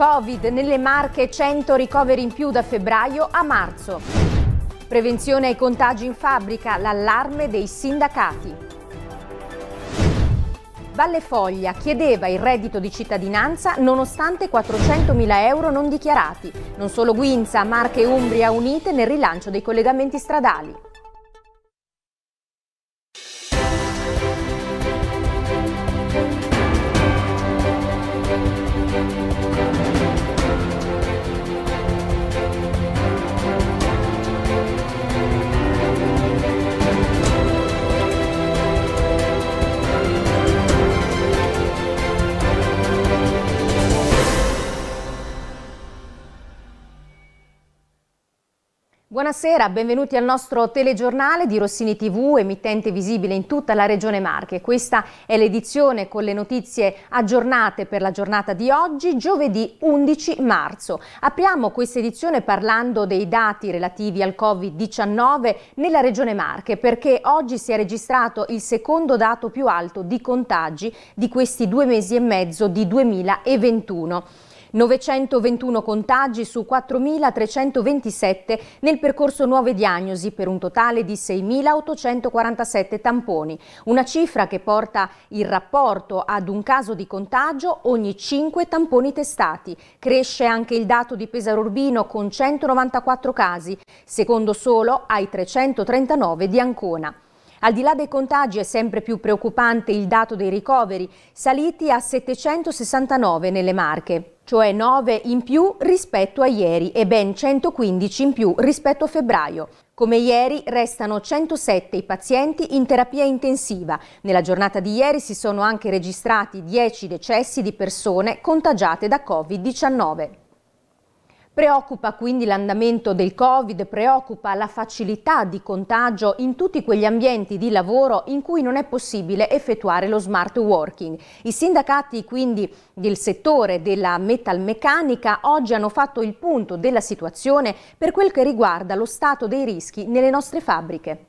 Covid, nelle Marche 100 ricoveri in più da febbraio a marzo. Prevenzione ai contagi in fabbrica, l'allarme dei sindacati. Valle Foglia chiedeva il reddito di cittadinanza nonostante 400.000 euro non dichiarati. Non solo Guinza, Marche e Umbria unite nel rilancio dei collegamenti stradali. Buonasera, benvenuti al nostro telegiornale di Rossini TV, emittente visibile in tutta la regione Marche. Questa è l'edizione con le notizie aggiornate per la giornata di oggi, giovedì 11 marzo. Apriamo questa edizione parlando dei dati relativi al Covid-19 nella regione Marche, perché oggi si è registrato il secondo dato più alto di contagi di questi due mesi e mezzo di 2021. 921 contagi su 4.327 nel percorso nuove diagnosi per un totale di 6.847 tamponi, una cifra che porta il rapporto ad un caso di contagio ogni 5 tamponi testati. Cresce anche il dato di Pesaro Urbino con 194 casi, secondo solo ai 339 di Ancona. Al di là dei contagi è sempre più preoccupante il dato dei ricoveri, saliti a 769 nelle Marche cioè 9 in più rispetto a ieri e ben 115 in più rispetto a febbraio. Come ieri restano 107 i pazienti in terapia intensiva. Nella giornata di ieri si sono anche registrati 10 decessi di persone contagiate da Covid-19. Preoccupa quindi l'andamento del Covid, preoccupa la facilità di contagio in tutti quegli ambienti di lavoro in cui non è possibile effettuare lo smart working. I sindacati quindi del settore della metalmeccanica oggi hanno fatto il punto della situazione per quel che riguarda lo stato dei rischi nelle nostre fabbriche.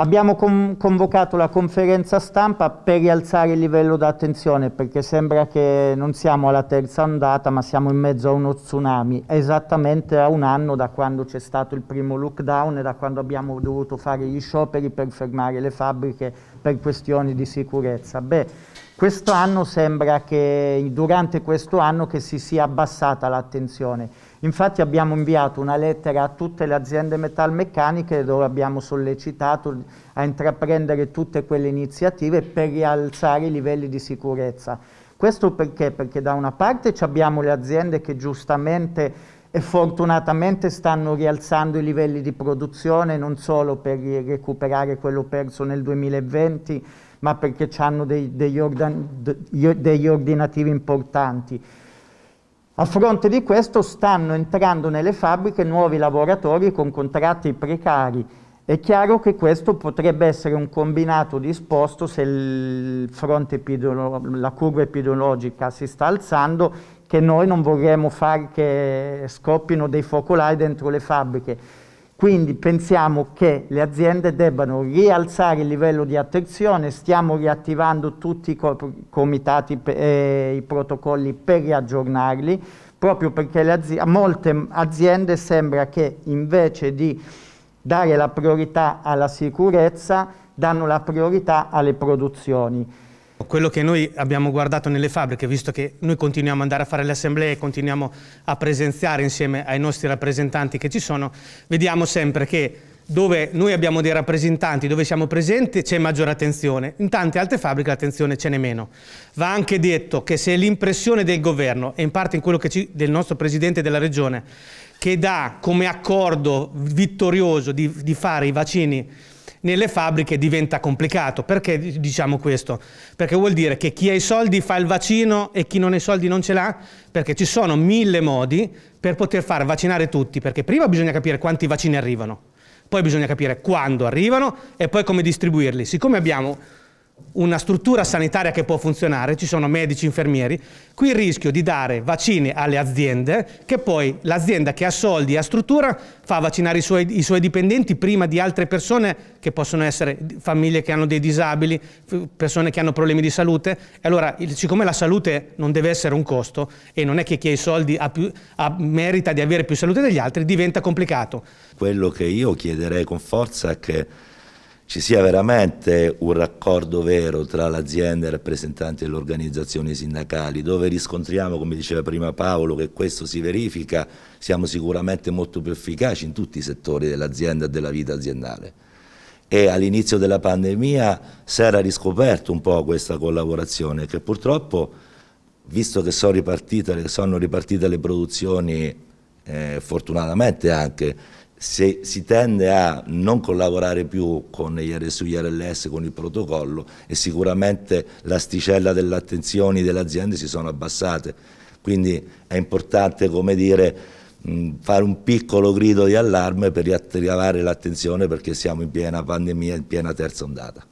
Abbiamo convocato la conferenza stampa per rialzare il livello d'attenzione perché sembra che non siamo alla terza ondata ma siamo in mezzo a uno tsunami, esattamente a un anno da quando c'è stato il primo lockdown e da quando abbiamo dovuto fare gli scioperi per fermare le fabbriche per questioni di sicurezza. Beh, quest'anno sembra che durante questo anno che si sia abbassata l'attenzione. Infatti abbiamo inviato una lettera a tutte le aziende metalmeccaniche dove abbiamo sollecitato a intraprendere tutte quelle iniziative per rialzare i livelli di sicurezza. Questo perché? Perché da una parte abbiamo le aziende che giustamente e fortunatamente stanno rialzando i livelli di produzione non solo per recuperare quello perso nel 2020, ma perché hanno dei, degli, ordin, degli ordinativi importanti. A fronte di questo stanno entrando nelle fabbriche nuovi lavoratori con contratti precari. È chiaro che questo potrebbe essere un combinato disposto se la curva epidemiologica si sta alzando, che noi non vorremmo far che scoppino dei focolai dentro le fabbriche. Quindi pensiamo che le aziende debbano rialzare il livello di attenzione, stiamo riattivando tutti i comitati e i protocolli per riaggiornarli, proprio perché a molte aziende sembra che invece di dare la priorità alla sicurezza danno la priorità alle produzioni. Quello che noi abbiamo guardato nelle fabbriche, visto che noi continuiamo ad andare a fare le assemblee, continuiamo a presenziare insieme ai nostri rappresentanti che ci sono, vediamo sempre che dove noi abbiamo dei rappresentanti, dove siamo presenti, c'è maggiore attenzione. In tante altre fabbriche l'attenzione ce n'è meno. Va anche detto che se l'impressione del governo, e in parte in quello ci, del nostro Presidente della Regione, che dà come accordo vittorioso di, di fare i vaccini nelle fabbriche diventa complicato. Perché diciamo questo? Perché vuol dire che chi ha i soldi fa il vaccino e chi non ha i soldi non ce l'ha? Perché ci sono mille modi per poter far vaccinare tutti, perché prima bisogna capire quanti vaccini arrivano, poi bisogna capire quando arrivano e poi come distribuirli. Siccome abbiamo una struttura sanitaria che può funzionare, ci sono medici, infermieri, qui il rischio di dare vaccini alle aziende che poi l'azienda che ha soldi e ha struttura fa vaccinare i suoi, i suoi, dipendenti prima di altre persone che possono essere famiglie che hanno dei disabili, persone che hanno problemi di salute. E allora, siccome la salute non deve essere un costo e non è che chi ha i soldi ha più, ha, merita di avere più salute degli altri, diventa complicato. Quello che io chiederei con forza è che ci sia veramente un raccordo vero tra l'azienda e i rappresentanti delle organizzazioni sindacali, dove riscontriamo, come diceva prima Paolo, che questo si verifica, siamo sicuramente molto più efficaci in tutti i settori dell'azienda e della vita aziendale. E all'inizio della pandemia si era riscoperto un po' questa collaborazione che purtroppo, visto che sono ripartite, sono ripartite le produzioni eh, fortunatamente anche se si tende a non collaborare più con gli RSU, RLS, con il protocollo e sicuramente l'asticella delle attenzioni delle aziende si sono abbassate. Quindi è importante, come dire, fare un piccolo grido di allarme per riattivare l'attenzione perché siamo in piena pandemia, in piena terza ondata.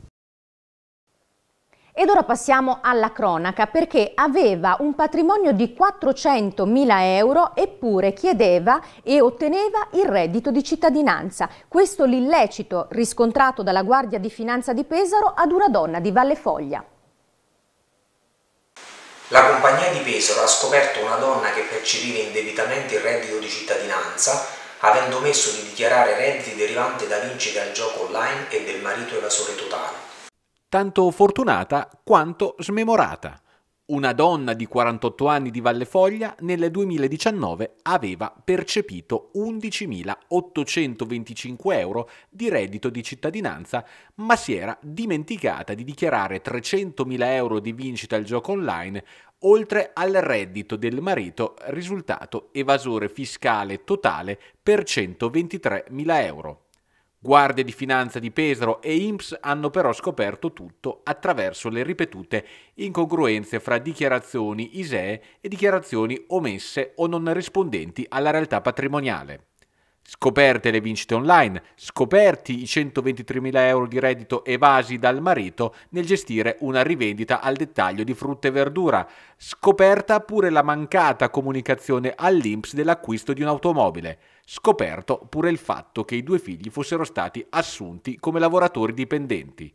Ed ora passiamo alla cronaca perché aveva un patrimonio di 400.000 euro eppure chiedeva e otteneva il reddito di cittadinanza. Questo l'illecito riscontrato dalla Guardia di Finanza di Pesaro ad una donna di Valle Foglia. La compagnia di Pesaro ha scoperto una donna che percepiva indebitamente il reddito di cittadinanza avendo omesso di dichiarare redditi derivanti da vincite al gioco online e del marito evasore totale tanto fortunata quanto smemorata. Una donna di 48 anni di Vallefoglia nel 2019 aveva percepito 11.825 euro di reddito di cittadinanza, ma si era dimenticata di dichiarare 300.000 euro di vincita al gioco online, oltre al reddito del marito risultato evasore fiscale totale per 123.000 euro. Guardie di finanza di Pesaro e INPS hanno però scoperto tutto attraverso le ripetute incongruenze fra dichiarazioni ISEE e dichiarazioni omesse o non rispondenti alla realtà patrimoniale. Scoperte le vincite online, scoperti i 123.000 euro di reddito evasi dal marito nel gestire una rivendita al dettaglio di frutta e verdura, scoperta pure la mancata comunicazione all'INPS dell'acquisto di un'automobile, scoperto pure il fatto che i due figli fossero stati assunti come lavoratori dipendenti.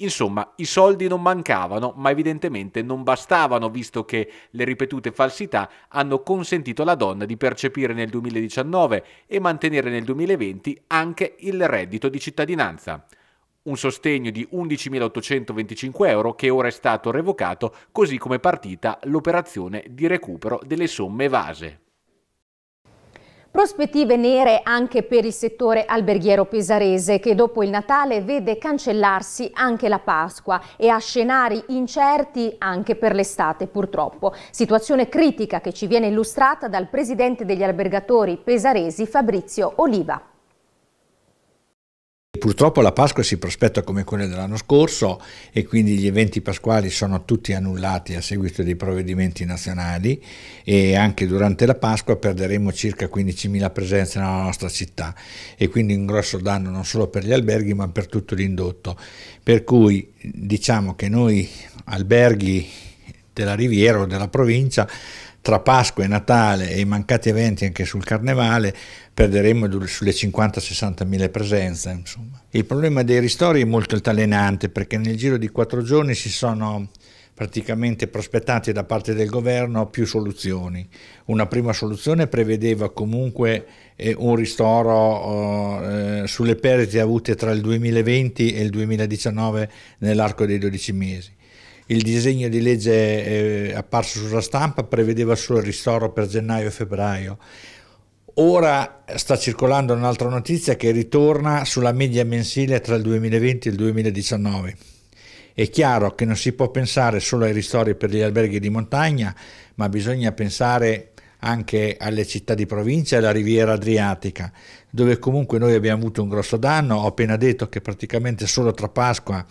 Insomma, i soldi non mancavano, ma evidentemente non bastavano, visto che le ripetute falsità hanno consentito alla donna di percepire nel 2019 e mantenere nel 2020 anche il reddito di cittadinanza. Un sostegno di 11.825 euro che ora è stato revocato, così come partita l'operazione di recupero delle somme evase. Prospettive nere anche per il settore alberghiero pesarese che dopo il Natale vede cancellarsi anche la Pasqua e ha scenari incerti anche per l'estate purtroppo. Situazione critica che ci viene illustrata dal presidente degli albergatori pesaresi Fabrizio Oliva. Purtroppo la Pasqua si prospetta come quella dell'anno scorso e quindi gli eventi pasquali sono tutti annullati a seguito dei provvedimenti nazionali e anche durante la Pasqua perderemo circa 15.000 presenze nella nostra città e quindi un grosso danno non solo per gli alberghi ma per tutto l'indotto. Per cui diciamo che noi alberghi della Riviera o della provincia tra Pasqua e Natale e i mancati eventi anche sul Carnevale perderemo sulle 50-60 mila presenze. Insomma. Il problema dei ristori è molto altalenante perché nel giro di quattro giorni si sono praticamente prospettate da parte del governo più soluzioni. Una prima soluzione prevedeva comunque eh, un ristoro eh, sulle perdite avute tra il 2020 e il 2019 nell'arco dei 12 mesi. Il disegno di legge eh, apparso sulla stampa prevedeva solo il ristoro per gennaio e febbraio. Ora sta circolando un'altra notizia che ritorna sulla media mensile tra il 2020 e il 2019. È chiaro che non si può pensare solo ai ristori per gli alberghi di montagna, ma bisogna pensare anche alle città di provincia e alla riviera adriatica, dove comunque noi abbiamo avuto un grosso danno. Ho appena detto che praticamente solo tra Pasqua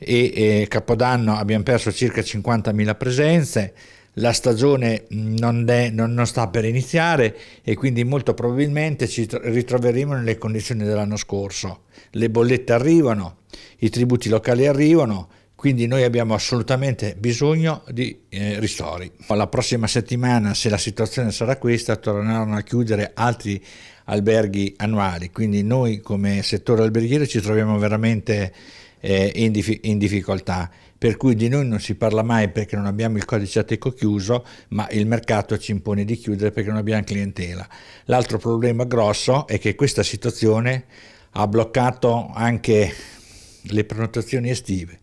e eh, Capodanno abbiamo perso circa 50.000 presenze, la stagione non, è, non, non, sta per iniziare e quindi molto probabilmente ci ritroveremo nelle condizioni dell'anno scorso. Le bollette arrivano, i tributi locali arrivano, quindi noi abbiamo assolutamente bisogno di eh, ristori. La prossima settimana, se la situazione sarà questa, torneranno a chiudere altri alberghi annuali, quindi noi come settore alberghiero ci troviamo veramente eh, in, dif in difficoltà per cui di noi non si parla mai perché non abbiamo il codice ateco chiuso, ma il mercato ci impone di chiudere perché non abbiamo clientela. L'altro problema grosso è che questa situazione ha bloccato anche le prenotazioni estive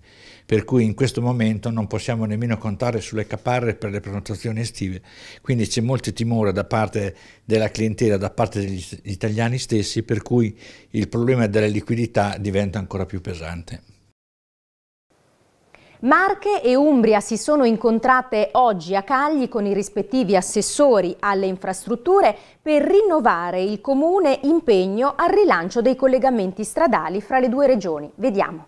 per cui in questo momento non possiamo nemmeno contare sulle caparre per le prenotazioni estive, quindi c'è molto timore da parte della clientela, da parte degli italiani stessi, per cui il problema della liquidità diventa ancora più pesante. Marche e Umbria si sono incontrate oggi a Cagli con i rispettivi assessori alle infrastrutture per rinnovare il comune impegno al rilancio dei collegamenti stradali fra le due regioni. Vediamo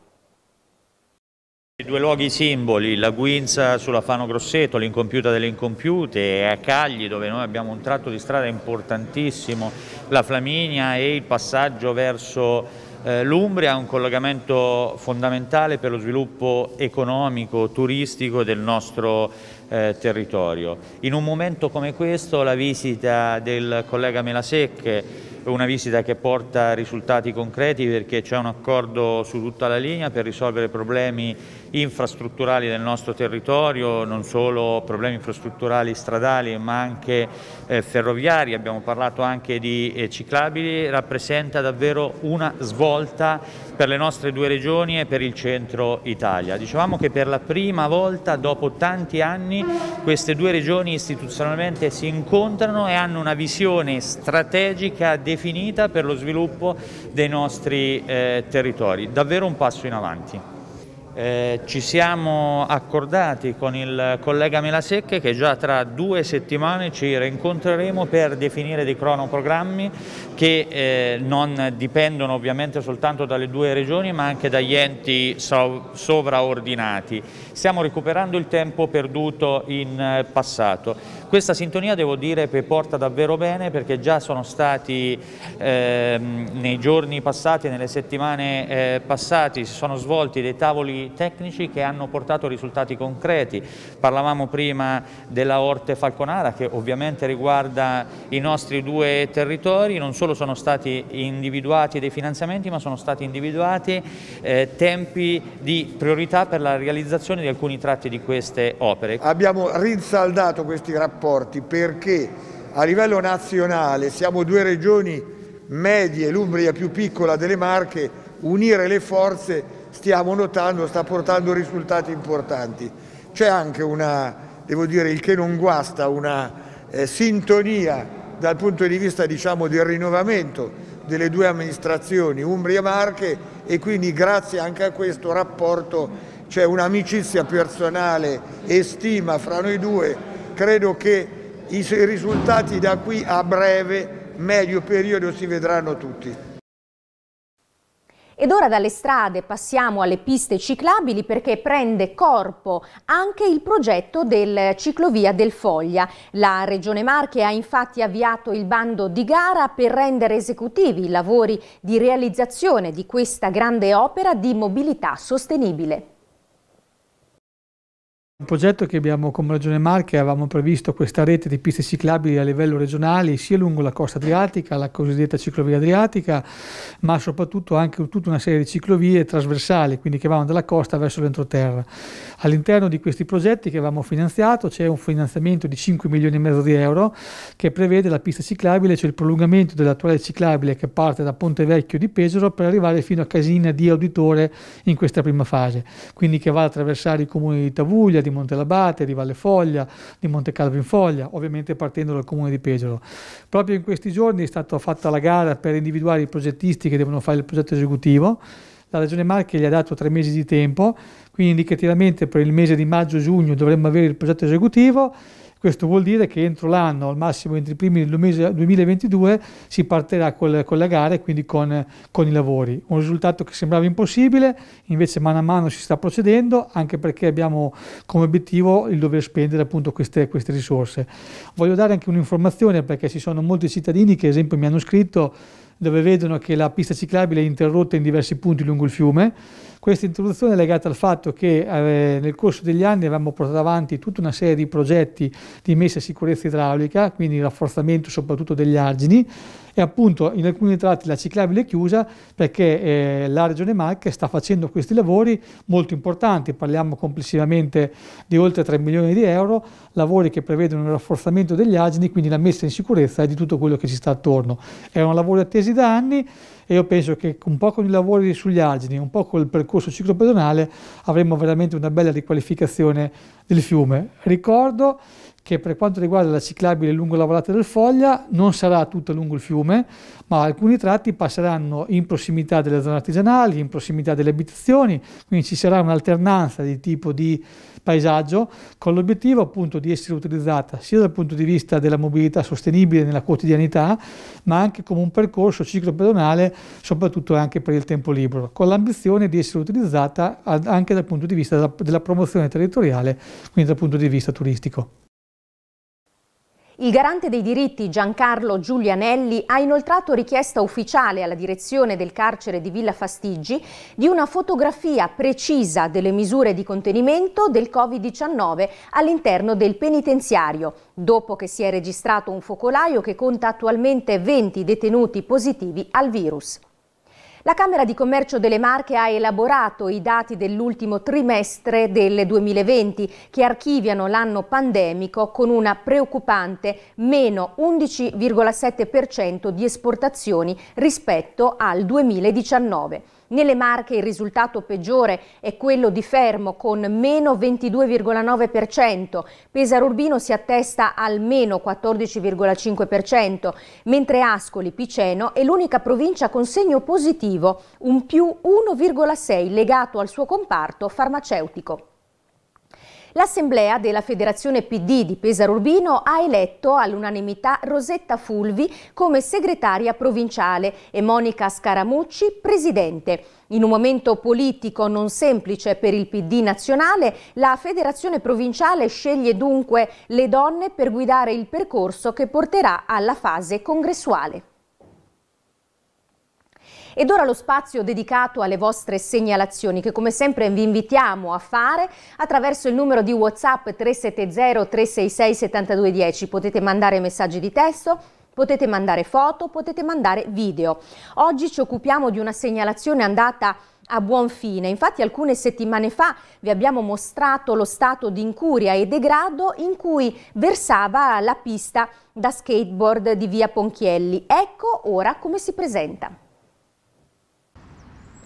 due luoghi simboli, la Guinza sulla Fano Grosseto, l'incompiuta delle incompiute, e a Cagli dove noi abbiamo un tratto di strada importantissimo, la Flaminia e il passaggio verso eh, L'Umbria un collegamento fondamentale per lo sviluppo economico, turistico del nostro eh, territorio. In un momento come questo la visita del collega Melasecche è una visita che porta risultati concreti perché c'è un accordo su tutta la linea per risolvere problemi infrastrutturali del nostro territorio, non solo problemi infrastrutturali stradali ma anche eh, ferroviari, abbiamo parlato anche di eh, ciclabili, rappresenta davvero una svolta per le nostre due regioni e per il centro Italia. Dicevamo che per la prima volta dopo tanti anni queste due regioni istituzionalmente si incontrano e hanno una visione strategica definita per lo sviluppo dei nostri eh, territori. Davvero un passo in avanti. Eh, ci siamo accordati con il collega Melasecche che già tra due settimane ci rincontreremo per definire dei cronoprogrammi che eh, non dipendono ovviamente soltanto dalle due regioni ma anche dagli enti sov sovraordinati. Stiamo recuperando il tempo perduto in eh, passato. Questa sintonia devo dire che porta davvero bene perché già sono stati eh, nei giorni passati, nelle settimane eh, passate, si sono svolti dei tavoli tecnici che hanno portato risultati concreti. Parlavamo prima della Orte Falconara che ovviamente riguarda i nostri due territori, non solo sono stati individuati dei finanziamenti ma sono stati individuati eh, tempi di priorità per la realizzazione di alcuni tratti di queste opere. Abbiamo rinsaldato questi rapporti perché a livello nazionale siamo due regioni medie, l'Umbria più piccola delle Marche, unire le forze stiamo notando sta portando risultati importanti. C'è anche una, devo dire, il che non guasta, una eh, sintonia dal punto di vista diciamo, del rinnovamento delle due amministrazioni, Umbria e Marche, e quindi grazie anche a questo rapporto c'è un'amicizia personale e stima fra noi due. Credo che i risultati da qui a breve, medio periodo, si vedranno tutti. Ed ora dalle strade passiamo alle piste ciclabili perché prende corpo anche il progetto del ciclovia del Foglia. La Regione Marche ha infatti avviato il bando di gara per rendere esecutivi i lavori di realizzazione di questa grande opera di mobilità sostenibile. Un progetto che abbiamo come Regione Marche, avevamo previsto questa rete di piste ciclabili a livello regionale sia lungo la costa adriatica, la cosiddetta ciclovia adriatica, ma soprattutto anche tutta una serie di ciclovie trasversali, quindi che vanno dalla costa verso l'entroterra. All'interno di questi progetti che avevamo finanziato c'è un finanziamento di 5 milioni e mezzo di euro che prevede la pista ciclabile, cioè il prolungamento dell'attuale ciclabile che parte da Ponte Vecchio di Pesaro per arrivare fino a Casina di Auditore in questa prima fase, quindi che va ad attraversare i comuni di Tavuglia, di Monte Labate, di Valle Foglia, di Monte Calvo in Foglia, ovviamente partendo dal comune di Pesaro. Proprio in questi giorni è stata fatta la gara per individuare i progettisti che devono fare il progetto esecutivo. La Regione Marche gli ha dato tre mesi di tempo, quindi indicativamente per il mese di maggio-giugno dovremmo avere il progetto esecutivo questo vuol dire che entro l'anno, al massimo entro i primi del 2022, si partirà con, con la gara e quindi con, con, i lavori. Un risultato che sembrava impossibile, invece mano a mano si sta procedendo, anche perché abbiamo come obiettivo il dover spendere appunto queste, queste risorse. Voglio dare anche un'informazione perché ci sono molti cittadini che ad esempio mi hanno scritto dove vedono che la pista ciclabile è interrotta in diversi punti lungo il fiume, questa introduzione è legata al fatto che eh, nel corso degli anni avevamo portato avanti tutta una serie di progetti di messa a sicurezza idraulica, quindi rafforzamento soprattutto degli argini e appunto in alcuni tratti la ciclabile è chiusa perché eh, la Regione Marche sta facendo questi lavori molto importanti, parliamo complessivamente di oltre 3 milioni di euro, lavori che prevedono il rafforzamento degli argini, quindi la messa in sicurezza di tutto quello che ci sta attorno. Erano lavori attesi da anni e io penso che un po' con i lavori sugli argini, un po' col percorso percorso ciclopedonale avremo veramente una bella riqualificazione del fiume. Ricordo che per quanto riguarda la ciclabile lungo la volata del Foglia non sarà tutta lungo il fiume, ma alcuni tratti passeranno in prossimità delle zone artigianali, in prossimità delle abitazioni, quindi ci sarà un'alternanza di tipo di paesaggio con l'obiettivo appunto di essere utilizzata sia dal punto di vista della mobilità sostenibile nella quotidianità, ma anche come un percorso ciclopedonale, soprattutto anche per il tempo libero, con l'ambizione di essere utilizzata anche dal punto di vista della promozione territoriale, quindi dal punto di vista turistico. Il garante dei diritti Giancarlo Giulianelli ha inoltrato richiesta ufficiale alla direzione del carcere di Villa Fastiggi di una fotografia precisa delle misure di contenimento del Covid-19 all'interno del penitenziario, dopo che si è registrato un focolaio che conta attualmente 20 detenuti positivi al virus. La Camera di Commercio delle Marche ha elaborato i dati dell'ultimo trimestre del 2020 che archiviano l'anno pandemico con una preoccupante meno 11,7% di esportazioni rispetto al 2019. Nelle Marche il risultato peggiore è quello di Fermo con meno 22,9%, Pesaro Urbino si attesta al meno 14,5%, mentre Ascoli Piceno è l'unica provincia con segno positivo, un più 1,6 legato al suo comparto farmaceutico. L'assemblea della Federazione PD di Pesaro Urbino ha eletto all'unanimità Rosetta Fulvi come segretaria provinciale e Monica Scaramucci presidente. In un momento politico non semplice per il PD nazionale, la Federazione Provinciale sceglie dunque le donne per guidare il percorso che porterà alla fase congressuale. Ed ora lo spazio dedicato alle vostre segnalazioni che come sempre vi invitiamo a fare attraverso il numero di WhatsApp 370 366 7210. Potete mandare messaggi di testo, potete mandare foto, potete mandare video. Oggi ci occupiamo di una segnalazione andata a buon fine. Infatti alcune settimane fa vi abbiamo mostrato lo stato di incuria e degrado in cui versava la pista da skateboard di via Ponchielli. Ecco ora come si presenta.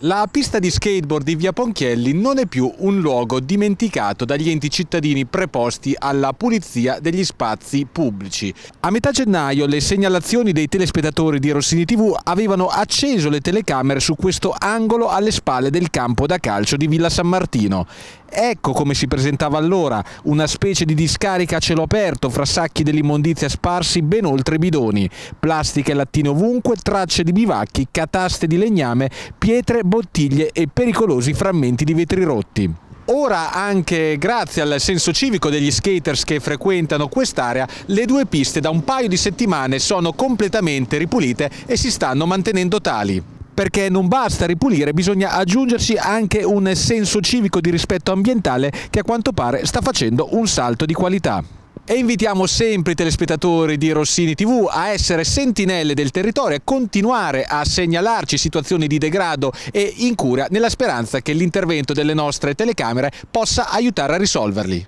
La pista di skateboard di Via Ponchielli non è più un luogo dimenticato dagli enti cittadini preposti alla pulizia degli spazi pubblici. A metà gennaio le segnalazioni dei telespettatori di Rossini TV avevano acceso le telecamere su questo angolo alle spalle del campo da calcio di Villa San Martino Ecco come si presentava allora, una specie di discarica a cielo aperto fra sacchi dell'immondizia sparsi ben oltre i bidoni, plastica e lattine ovunque, tracce di bivacchi, cataste di legname, pietre, bottiglie e pericolosi frammenti di vetri rotti. Ora anche grazie al senso civico degli skaters che frequentano quest'area, le due piste da un paio di settimane sono completamente ripulite e si stanno mantenendo tali perché non basta ripulire, bisogna aggiungersi anche un senso civico di rispetto ambientale che a quanto pare sta facendo un salto di qualità. E invitiamo sempre i telespettatori di Rossini TV a essere sentinelle del territorio, a continuare a segnalarci situazioni di degrado e incuria nella speranza che l'intervento delle nostre telecamere possa aiutare a risolverli.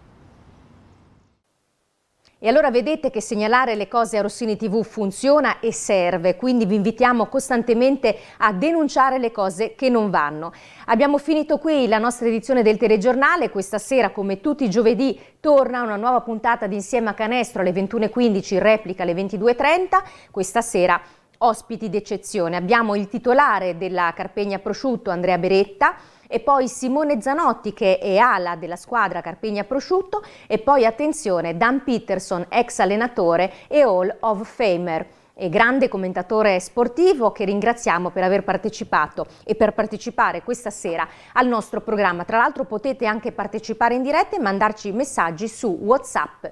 E allora vedete che segnalare le cose a Rossini TV funziona e serve, quindi vi invitiamo costantemente a denunciare le cose che non vanno. Abbiamo finito qui la nostra edizione del telegiornale, questa sera come tutti i giovedì torna una nuova puntata di Insieme a Canestro alle 21.15, replica alle 22.30, questa sera ospiti d'eccezione. Abbiamo il titolare della Carpegna Prosciutto, Andrea Beretta, e poi Simone Zanotti che è ala della squadra Carpegna Prosciutto e poi attenzione Dan Peterson, ex allenatore e Hall of Famer e grande commentatore sportivo che ringraziamo per aver partecipato e per partecipare questa sera al nostro programma. Tra l'altro potete anche partecipare in diretta e mandarci messaggi su WhatsApp.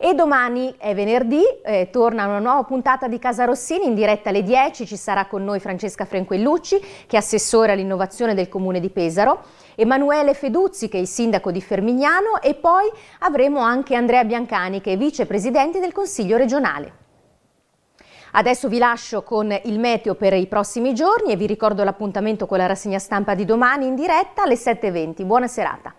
E domani è venerdì, eh, torna una nuova puntata di Casa Rossini, in diretta alle 10 ci sarà con noi Francesca Franquellucci, che è assessore all'innovazione del Comune di Pesaro, Emanuele Feduzzi, che è il sindaco di Fermignano, e poi avremo anche Andrea Biancani, che è vicepresidente del Consiglio regionale. Adesso vi lascio con il meteo per i prossimi giorni e vi ricordo l'appuntamento con la rassegna stampa di domani in diretta alle 7.20. Buona serata.